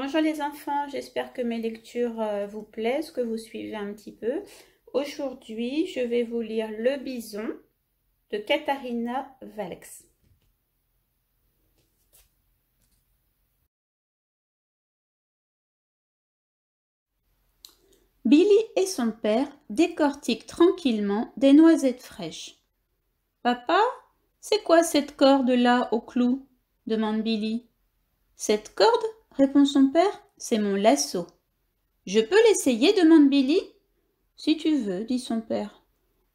Bonjour les enfants, j'espère que mes lectures euh, vous plaisent, que vous suivez un petit peu. Aujourd'hui, je vais vous lire Le Bison de Katharina Valks. Billy et son père décortiquent tranquillement des noisettes fraîches. Papa, c'est quoi cette corde là au clou demande Billy. Cette corde répond son père, c'est mon lasso. Je peux l'essayer demande Billy. Si tu veux, dit son père.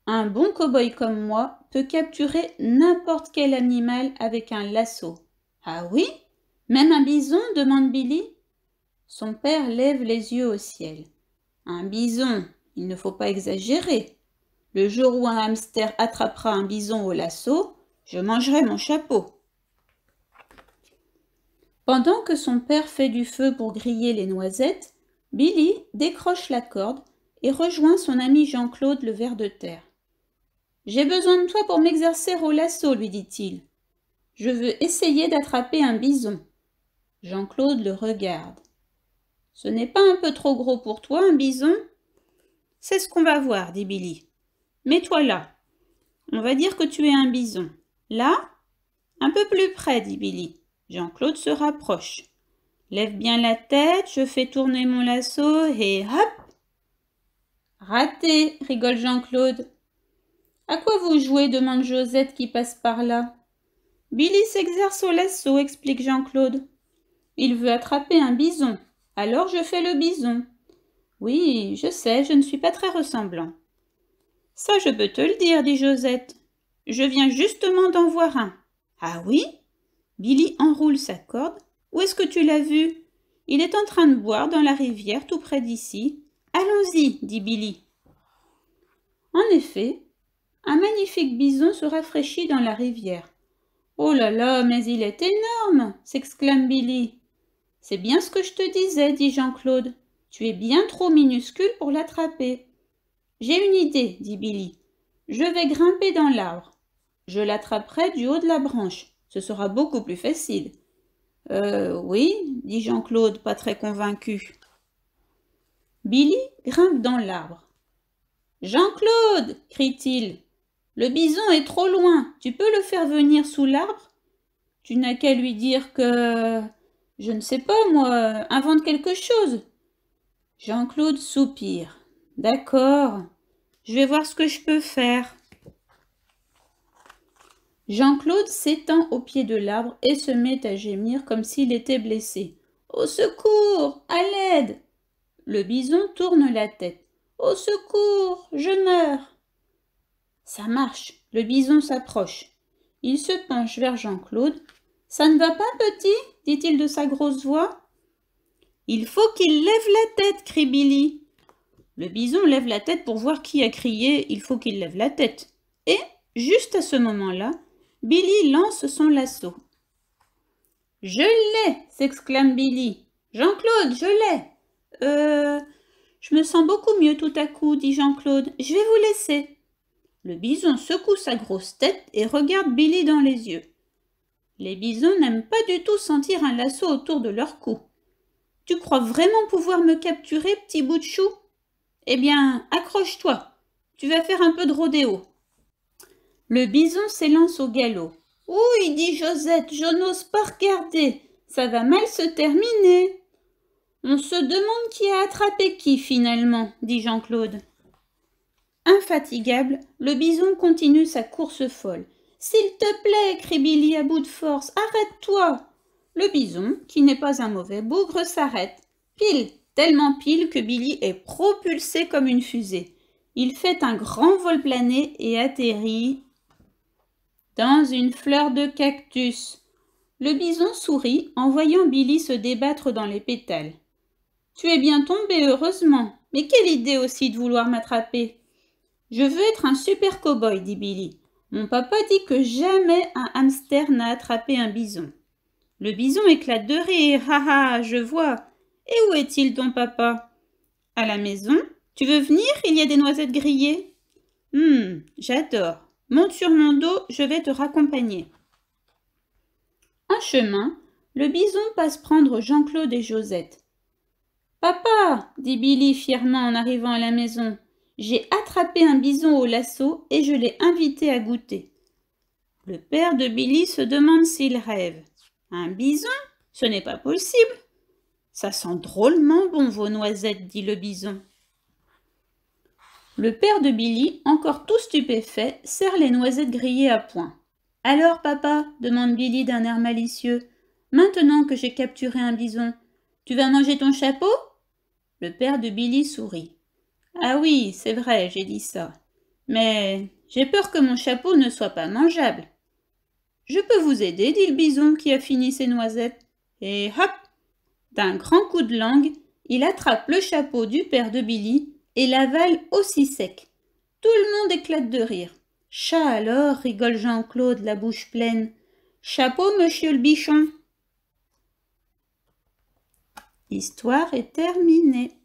Un bon cow-boy comme moi peut capturer n'importe quel animal avec un lasso. Ah oui Même un bison demande Billy. Son père lève les yeux au ciel. Un bison, il ne faut pas exagérer. Le jour où un hamster attrapera un bison au lasso, je mangerai mon chapeau. Pendant que son père fait du feu pour griller les noisettes, Billy décroche la corde et rejoint son ami Jean-Claude le ver de terre. J'ai besoin de toi pour m'exercer au lasso, lui dit-il. Je veux essayer d'attraper un bison. Jean-Claude le regarde. Ce n'est pas un peu trop gros pour toi, un bison C'est ce qu'on va voir, dit Billy. Mets-toi là. On va dire que tu es un bison. Là Un peu plus près, dit Billy. Jean-Claude se rapproche. Lève bien la tête, je fais tourner mon lasso et hop Raté rigole Jean-Claude. À quoi vous jouez demande Josette qui passe par là. Billy s'exerce au lasso, explique Jean-Claude. Il veut attraper un bison. Alors je fais le bison. Oui, je sais, je ne suis pas très ressemblant. Ça, je peux te le dire, dit Josette. Je viens justement d'en voir un. Ah oui Billy enroule sa corde. Où est-ce que tu l'as vu Il est en train de boire dans la rivière tout près d'ici. Allons-y, dit Billy. En effet, un magnifique bison se rafraîchit dans la rivière. Oh là là, mais il est énorme s'exclame Billy. C'est bien ce que je te disais, dit Jean-Claude. Tu es bien trop minuscule pour l'attraper. J'ai une idée, dit Billy. Je vais grimper dans l'arbre. Je l'attraperai du haut de la branche. Ce sera beaucoup plus facile. Euh, oui, dit Jean-Claude, pas très convaincu. Billy grimpe dans l'arbre. Jean-Claude, crie-t-il, le bison est trop loin. Tu peux le faire venir sous l'arbre Tu n'as qu'à lui dire que... Je ne sais pas, moi, invente quelque chose. Jean-Claude soupire. D'accord, je vais voir ce que je peux faire. Jean-Claude s'étend au pied de l'arbre et se met à gémir comme s'il était blessé. Au secours À l'aide Le bison tourne la tête. Au secours Je meurs Ça marche Le bison s'approche. Il se penche vers Jean-Claude. Ça ne va pas, petit dit-il de sa grosse voix. Il faut qu'il lève la tête, crie Billy. Le bison lève la tête pour voir qui a crié Il faut qu'il lève la tête. Et, juste à ce moment-là, Billy lance son lasso. Je l'ai s'exclame Billy. Jean-Claude, je l'ai. Euh, je me sens beaucoup mieux tout à coup, dit Jean-Claude. Je vais vous laisser. Le bison secoue sa grosse tête et regarde Billy dans les yeux. Les bisons n'aiment pas du tout sentir un lasso autour de leur cou. Tu crois vraiment pouvoir me capturer, petit bout de chou Eh bien, accroche-toi. Tu vas faire un peu de rodéo. Le bison s'élance au galop. Oui, dit Josette, je n'ose pas regarder. Ça va mal se terminer. On se demande qui a attrapé qui finalement, dit Jean-Claude. Infatigable, le bison continue sa course folle. S'il te plaît, crie Billy à bout de force, arrête-toi. Le bison, qui n'est pas un mauvais bougre, s'arrête. Pile, tellement pile que Billy est propulsé comme une fusée. Il fait un grand vol plané et atterrit dans une fleur de cactus. Le bison sourit en voyant Billy se débattre dans les pétales. Tu es bien tombé, heureusement, mais quelle idée aussi de vouloir m'attraper. Je veux être un super cow-boy, dit Billy. Mon papa dit que jamais un hamster n'a attrapé un bison. Le bison éclate de rire. Ha ha je vois. Et où est-il ton papa À la maison. Tu veux venir Il y a des noisettes grillées. Hum, j'adore. Monte sur mon dos, je vais te raccompagner. En chemin, le bison passe prendre Jean-Claude et Josette. Papa, dit Billy fièrement en arrivant à la maison, j'ai attrapé un bison au lasso et je l'ai invité à goûter. Le père de Billy se demande s'il rêve. Un bison Ce n'est pas possible. Ça sent drôlement bon vos noisettes, dit le bison. Le père de Billy, encore tout stupéfait, serre les noisettes grillées à point. Alors, papa, demande Billy d'un air malicieux, maintenant que j'ai capturé un bison, tu vas manger ton chapeau Le père de Billy sourit. Ah oui, c'est vrai, j'ai dit ça. Mais j'ai peur que mon chapeau ne soit pas mangeable. Je peux vous aider, dit le bison qui a fini ses noisettes. Et hop D'un grand coup de langue, il attrape le chapeau du père de Billy et l'aval aussi sec. Tout le monde éclate de rire. Chat alors, rigole Jean-Claude, la bouche pleine. Chapeau, monsieur le bichon. Histoire est terminée.